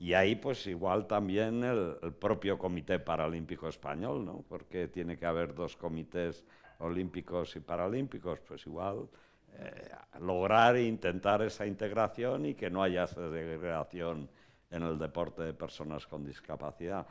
Y ahí pues igual también el, propio Comité Paralímpico Español, ¿no? Porque tiene que haber dos comités olímpicos y paralímpicos, pues igual eh, lograr e intentar esa integración y que no haya segregación en el deporte de personas con discapacidad.